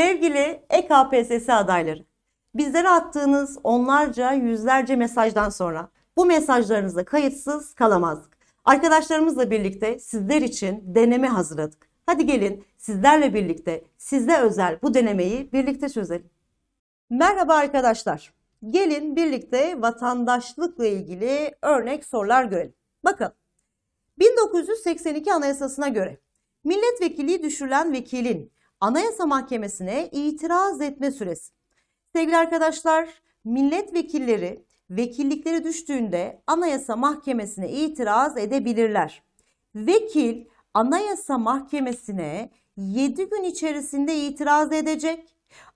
Sevgili EKPSS adayları, bizlere attığınız onlarca, yüzlerce mesajdan sonra bu mesajlarınıza kayıtsız kalamazdık. Arkadaşlarımızla birlikte sizler için deneme hazırladık. Hadi gelin sizlerle birlikte sizde özel bu denemeyi birlikte çözelim. Merhaba arkadaşlar. Gelin birlikte vatandaşlıkla ilgili örnek sorular görelim. Bakın 1982 Anayasasına göre milletvekili düşürülen vekilin Anayasa Mahkemesi'ne itiraz etme süresi. Sevgili arkadaşlar, milletvekilleri vekillikleri düştüğünde Anayasa Mahkemesi'ne itiraz edebilirler. Vekil Anayasa Mahkemesi'ne 7 gün içerisinde itiraz edecek.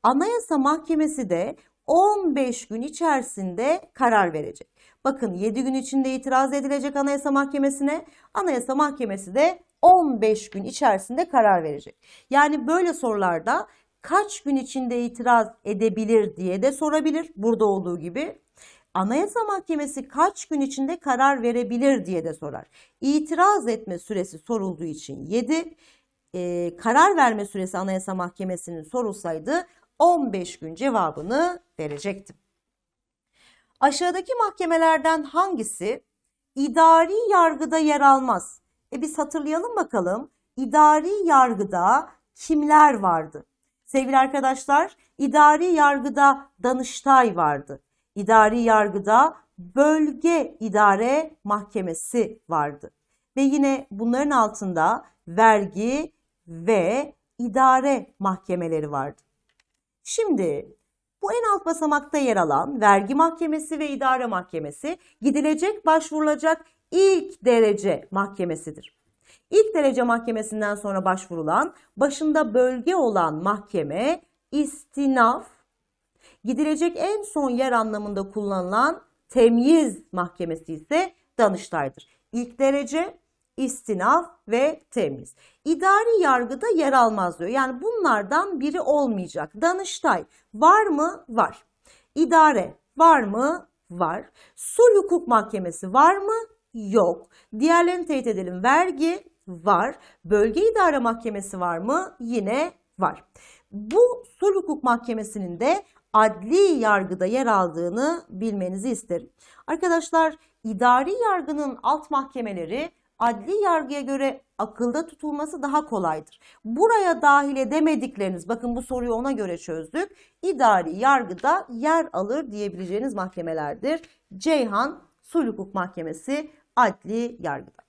Anayasa Mahkemesi de 15 gün içerisinde karar verecek. Bakın 7 gün içinde itiraz edilecek Anayasa Mahkemesi'ne. Anayasa Mahkemesi de 15 gün içerisinde karar verecek. Yani böyle sorularda kaç gün içinde itiraz edebilir diye de sorabilir burada olduğu gibi. Anayasa Mahkemesi kaç gün içinde karar verebilir diye de sorar. İtiraz etme süresi sorulduğu için 7, e, karar verme süresi Anayasa Mahkemesi'nin sorulsaydı 15 gün cevabını verecektim. Aşağıdaki mahkemelerden hangisi idari yargıda yer almaz? E biz hatırlayalım bakalım idari yargıda kimler vardı? Sevgili arkadaşlar idari yargıda Danıştay vardı. İdari yargıda bölge idare mahkemesi vardı. Ve yine bunların altında vergi ve idare mahkemeleri vardı. Şimdi bu en alt basamakta yer alan vergi mahkemesi ve idare mahkemesi gidilecek başvurulacak ilk derece mahkemesidir. İlk derece mahkemesinden sonra başvurulan başında bölge olan mahkeme istinaf gidilecek en son yer anlamında kullanılan temyiz mahkemesi ise Danıştay'dır. İlk derece, istinaf ve temiz. İdari yargıda yer almaz diyor. Yani bunlardan biri olmayacak. Danıştay var mı? Var. İdare var mı? Var. Sulh hukuk mahkemesi var mı? Yok. Diğerlerini teyit edelim. Vergi var. Bölge idare mahkemesi var mı? Yine var. Bu sulh hukuk mahkemesinin de adli yargıda yer aldığını bilmenizi isterim. Arkadaşlar idari yargının alt mahkemeleri adli yargıya göre akılda tutulması daha kolaydır. Buraya dahil edemedikleriniz, bakın bu soruyu ona göre çözdük. İdari yargıda yer alır diyebileceğiniz mahkemelerdir. Ceyhan Sulh Hukuk Mahkemesi adli yargıda.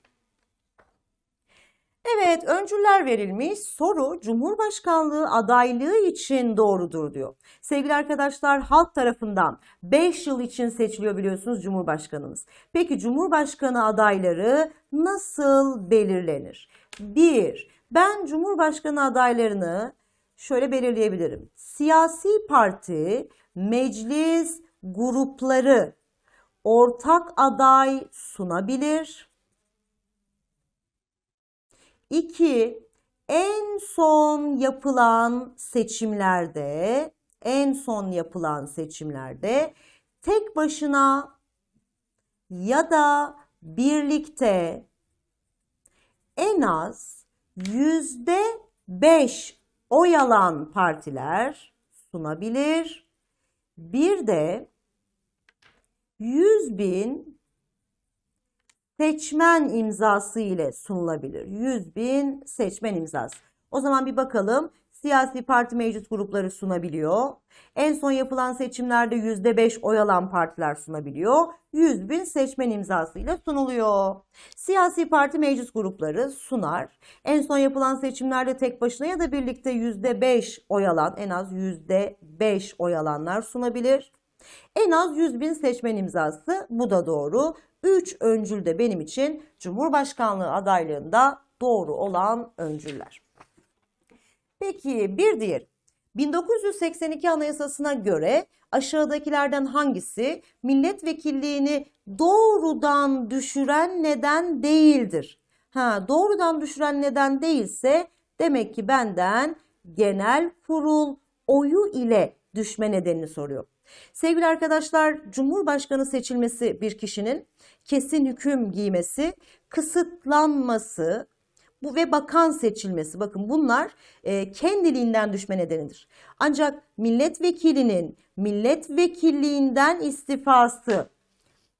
Evet, öncüler verilmiş. Soru Cumhurbaşkanlığı adaylığı için doğrudur diyor. Sevgili arkadaşlar, halk tarafından 5 yıl için seçiliyor biliyorsunuz Cumhurbaşkanımız. Peki Cumhurbaşkanı adayları nasıl belirlenir? 1. Ben Cumhurbaşkanı adaylarını şöyle belirleyebilirim. Siyasi parti, meclis, grupları ortak aday sunabilir 2. En son yapılan seçimlerde en son yapılan seçimlerde tek başına ya da birlikte en az yüzde beş oy alan partiler sunabilir. Bir de 100 bin seçmen imzası ile sunulabilir. 100 bin seçmen imzası. O zaman bir bakalım siyasi parti meclis grupları sunabiliyor. En son yapılan seçimlerde %5 oy alan partiler sunabiliyor. 100 bin seçmen imzasıyla sunuluyor. Siyasi parti meclis grupları sunar. En son yapılan seçimlerde tek başına ya da birlikte %5 oy alan en az %5 oy alanlar sunabilir. En az 100 bin seçmen imzası bu da doğru. 3 öncül de benim için Cumhurbaşkanlığı adaylığında doğru olan öncüller. Peki bir diğer 1982 Anayasası'na göre aşağıdakilerden hangisi milletvekilliğini doğrudan düşüren neden değildir? Ha, doğrudan düşüren neden değilse demek ki benden genel kurul oyu ile düşme nedenini soruyor. Sevgili arkadaşlar, Cumhurbaşkanı seçilmesi bir kişinin kesin hüküm giymesi, kısıtlanması bu ve bakan seçilmesi bakın bunlar e, kendiliğinden düşme nedenidir. Ancak milletvekilinin milletvekilliğinden istifası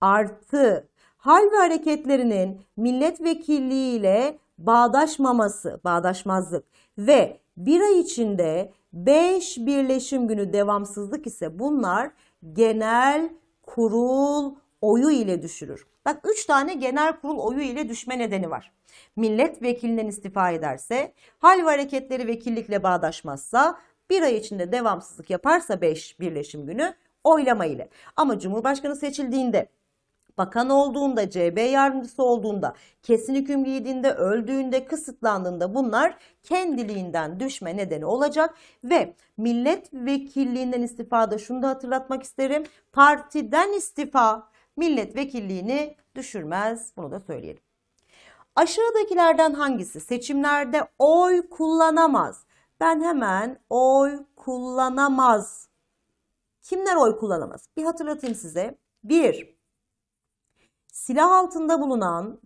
artı hal ve hareketlerinin milletvekilliğiyle bağdaşmaması, bağdaşmazlık ve bir ay içinde 5 birleşim günü devamsızlık ise bunlar genel kurul oyu ile düşürür. Bak 3 tane genel kurul oyu ile düşme nedeni var. Milletvekilinden istifa ederse, hal ve hareketleri vekillikle bağdaşmazsa, bir ay içinde devamsızlık yaparsa 5 birleşim günü oylama ile. Ama Cumhurbaşkanı seçildiğinde bakan olduğunda, CB yardımcısı olduğunda, kesin hüküm giydiğinde, öldüğünde, kısıtlandığında bunlar kendiliğinden düşme nedeni olacak ve milletvekilliğinden istifada şunu da hatırlatmak isterim. Partiden istifa milletvekilliğini düşürmez. Bunu da söyleyelim. Aşağıdakilerden hangisi seçimlerde oy kullanamaz? Ben hemen oy kullanamaz. Kimler oy kullanamaz? Bir hatırlatayım size. 1 silah altında bulunan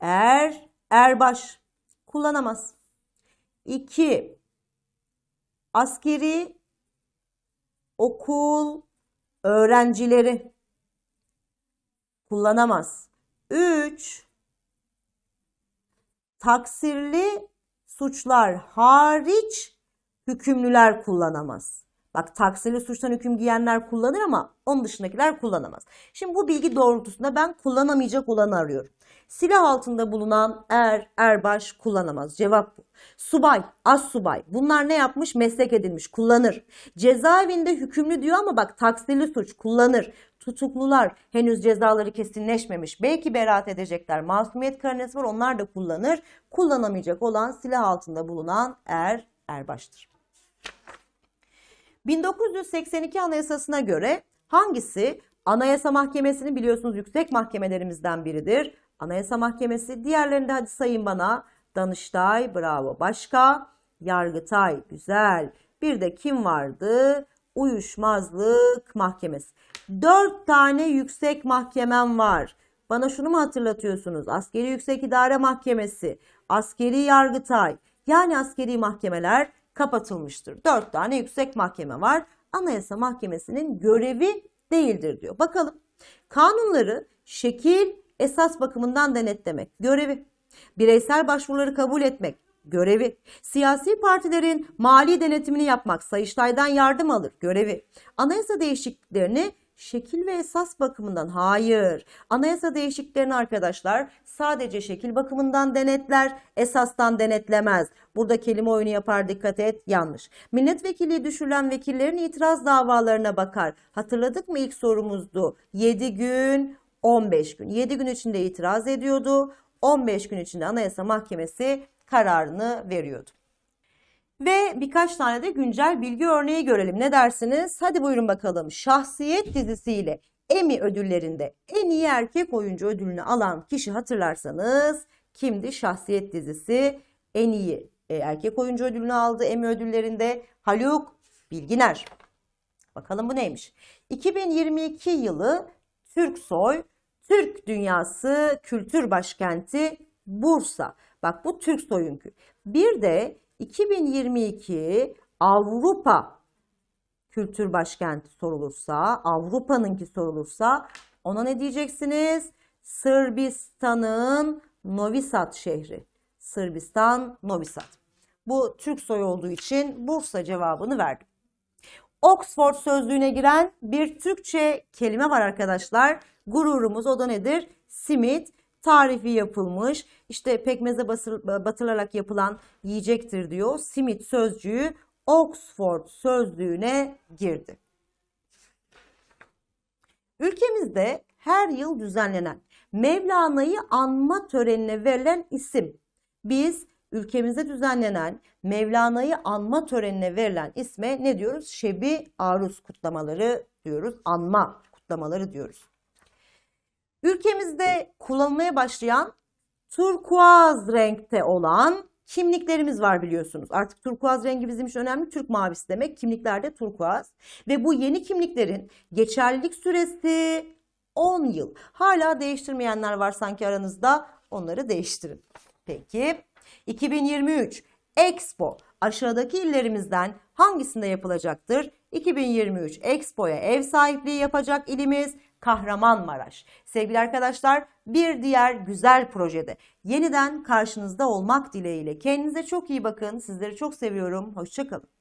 er, erbaş kullanamaz. 2. Askeri okul öğrencileri kullanamaz. 3. Taksirli suçlar hariç hükümlüler kullanamaz. Bak taksirli suçtan hüküm giyenler kullanır ama onun dışındakiler kullanamaz. Şimdi bu bilgi doğrultusunda ben kullanamayacak olanı arıyorum. Silah altında bulunan er, erbaş kullanamaz. Cevap bu. Subay, az subay. Bunlar ne yapmış? Meslek edilmiş. Kullanır. Cezaevinde hükümlü diyor ama bak taksirli suç kullanır. Tutuklular henüz cezaları kesinleşmemiş. Belki beraat edecekler. Masumiyet karnesi var. Onlar da kullanır. Kullanamayacak olan silah altında bulunan er, erbaştır. 1982 Anayasasına göre hangisi Anayasa Mahkemesi'nin biliyorsunuz yüksek mahkemelerimizden biridir. Anayasa Mahkemesi diğerlerinde hadi sayın bana Danıştay bravo başka Yargıtay güzel bir de kim vardı? Uyuşmazlık Mahkemesi. Dört tane yüksek mahkemem var. Bana şunu mu hatırlatıyorsunuz? Askeri Yüksek İdare Mahkemesi, Askeri Yargıtay. Yani askeri mahkemeler kapatılmıştır. 4 tane yüksek mahkeme var. Anayasa Mahkemesi'nin görevi değildir diyor. Bakalım kanunları şekil esas bakımından denetlemek görevi. Bireysel başvuruları kabul etmek görevi. Siyasi partilerin mali denetimini yapmak, Sayıştay'dan yardım alır görevi. Anayasa değişikliklerini şekil ve esas bakımından hayır. Anayasa değişikliklerini arkadaşlar sadece şekil bakımından denetler, esastan denetlemez. Burada kelime oyunu yapar dikkat et yanlış. Milletvekili düşürülen vekillerin itiraz davalarına bakar. Hatırladık mı ilk sorumuzdu? 7 gün 15 gün. 7 gün içinde itiraz ediyordu. 15 gün içinde Anayasa Mahkemesi kararını veriyordu. Ve birkaç tane de güncel bilgi örneği görelim. Ne dersiniz? Hadi buyurun bakalım. Şahsiyet dizisiyle Emmy ödüllerinde en iyi erkek oyuncu ödülünü alan kişi hatırlarsanız kimdi? Şahsiyet dizisi en iyi e, erkek oyuncu ödülünü aldı Emmy ödüllerinde Haluk Bilginer. Bakalım bu neymiş? 2022 yılı Türksoy Türk Dünyası Kültür Başkenti Bursa. Bak bu Türk soyunkü. Bir de 2022 Avrupa kültür başkenti sorulursa, Avrupa'nınki sorulursa ona ne diyeceksiniz? Sırbistan'ın Novi Sad şehri. Sırbistan, Novi Sad. Bu Türk soy olduğu için Bursa cevabını verdim. Oxford sözlüğüne giren bir Türkçe kelime var arkadaşlar. Gururumuz o da nedir? Simit tarifi yapılmış. işte pekmeze basır, batırılarak yapılan yiyecektir diyor. Simit sözcüğü Oxford sözlüğüne girdi. Ülkemizde her yıl düzenlenen Mevlana'yı anma törenine verilen isim. Biz ülkemizde düzenlenen Mevlana'yı anma törenine verilen isme ne diyoruz? Şebi Aruz kutlamaları diyoruz. Anma kutlamaları diyoruz. Ülkemizde kullanılmaya başlayan turkuaz renkte olan kimliklerimiz var biliyorsunuz. Artık turkuaz rengi bizim için önemli. Türk mavisi demek kimliklerde turkuaz. Ve bu yeni kimliklerin geçerlilik süresi 10 yıl. Hala değiştirmeyenler var sanki aranızda. Onları değiştirin. Peki 2023 Expo aşağıdaki illerimizden hangisinde yapılacaktır? 2023 Expo'ya ev sahipliği yapacak ilimiz Kahramanmaraş. Sevgili arkadaşlar bir diğer güzel projede yeniden karşınızda olmak dileğiyle. Kendinize çok iyi bakın. Sizleri çok seviyorum. Hoşçakalın.